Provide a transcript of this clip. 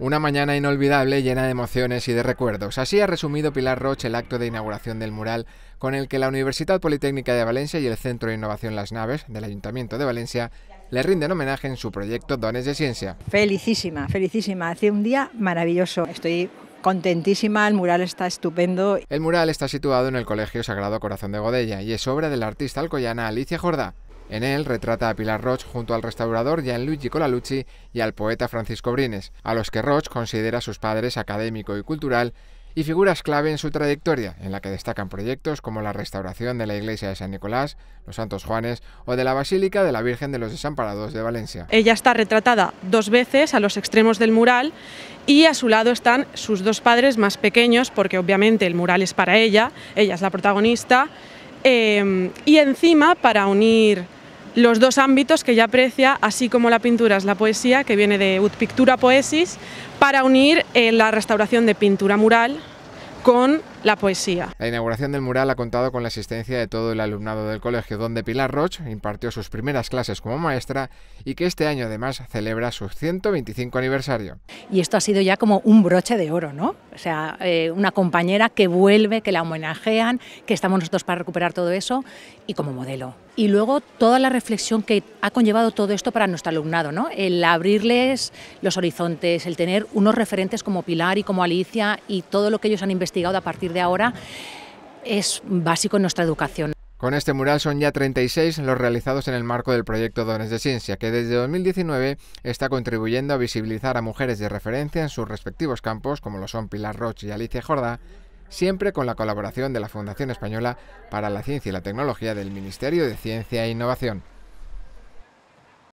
Una mañana inolvidable llena de emociones y de recuerdos. Así ha resumido Pilar Roche el acto de inauguración del mural con el que la Universidad Politécnica de Valencia y el Centro de Innovación Las Naves del Ayuntamiento de Valencia le rinden homenaje en su proyecto Dones de Ciencia. Felicísima, felicísima. Hace un día maravilloso. Estoy contentísima, el mural está estupendo. El mural está situado en el Colegio Sagrado Corazón de Godella y es obra del artista alcoyana Alicia Jordá. En él retrata a Pilar Roch junto al restaurador Gianluigi Colalucci y al poeta Francisco Brines, a los que Roch considera sus padres académico y cultural y figuras clave en su trayectoria, en la que destacan proyectos como la restauración de la iglesia de San Nicolás, los Santos Juanes o de la Basílica de la Virgen de los Desamparados de Valencia. Ella está retratada dos veces a los extremos del mural y a su lado están sus dos padres más pequeños, porque obviamente el mural es para ella, ella es la protagonista, eh, y encima para unir los dos ámbitos que ya aprecia, así como la pintura es la poesía, que viene de Ut Pictura Poesis, para unir eh, la restauración de pintura mural con la poesía. La inauguración del mural ha contado con la asistencia de todo el alumnado del colegio donde Pilar Roche impartió sus primeras clases como maestra y que este año además celebra su 125 aniversario. Y esto ha sido ya como un broche de oro, ¿no? O sea, eh, una compañera que vuelve, que la homenajean, que estamos nosotros para recuperar todo eso y como modelo. Y luego toda la reflexión que ha conllevado todo esto para nuestro alumnado, ¿no? El abrirles los horizontes, el tener unos referentes como Pilar y como Alicia y todo lo que ellos han investigado a partir de ahora es básico en nuestra educación. Con este mural son ya 36 los realizados en el marco del proyecto Dones de Ciencia, que desde 2019 está contribuyendo a visibilizar a mujeres de referencia en sus respectivos campos, como lo son Pilar Roche y Alicia Jorda, siempre con la colaboración de la Fundación Española para la Ciencia y la Tecnología del Ministerio de Ciencia e Innovación.